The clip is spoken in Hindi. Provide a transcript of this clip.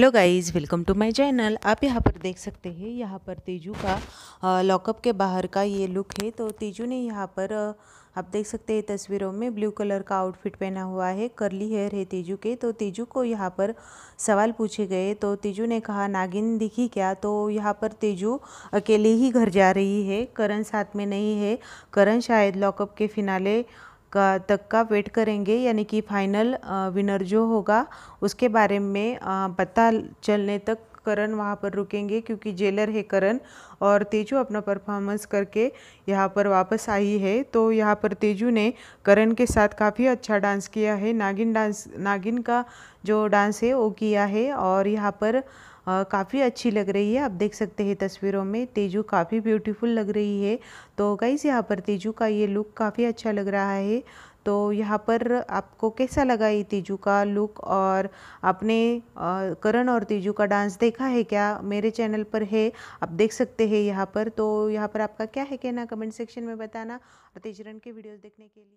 hello guys welcome to my channel आप यहाँ पर देख सकते हैं यहाँ पर तेजू का लॉकअप के बाहर का ये लुक है तो तेजू ने यहाँ पर आप देख सकते हैं तस्वीरों में ब्लू कलर का आउटफिट पहना हुआ है करली हेयर है तेजू के तो तेजू को यहाँ पर सवाल पूछे गए तो तेजू ने कहा नागिन दिखी क्या तो यहाँ पर तेजू अकेले ही घर जा रही है करण साथ में नहीं है करण शायद लॉकअप के फिनाले का तक का वेट करेंगे यानी कि फाइनल विनर जो होगा उसके बारे में पता चलने तक करण वहाँ पर रुकेंगे क्योंकि जेलर है करण और तेजू अपना परफॉर्मेंस करके यहाँ पर वापस आई है तो यहाँ पर तेजू ने करण के साथ काफ़ी अच्छा डांस किया है नागिन डांस नागिन का जो डांस है वो किया है और यहाँ पर काफ़ी अच्छी लग रही है आप देख सकते हैं तस्वीरों में तेजू काफ़ी ब्यूटीफुल लग रही है तो गाइज़ यहाँ पर तेजू का ये लुक काफ़ी अच्छा लग रहा है तो यहाँ पर आपको कैसा लगा ये तीजू का लुक और आपने करण और तीजू का डांस देखा है क्या मेरे चैनल पर है आप देख सकते हैं यहाँ पर तो यहाँ पर आपका क्या है कहना कमेंट सेक्शन में बताना और तेजरन के वीडियोज देखने के लिए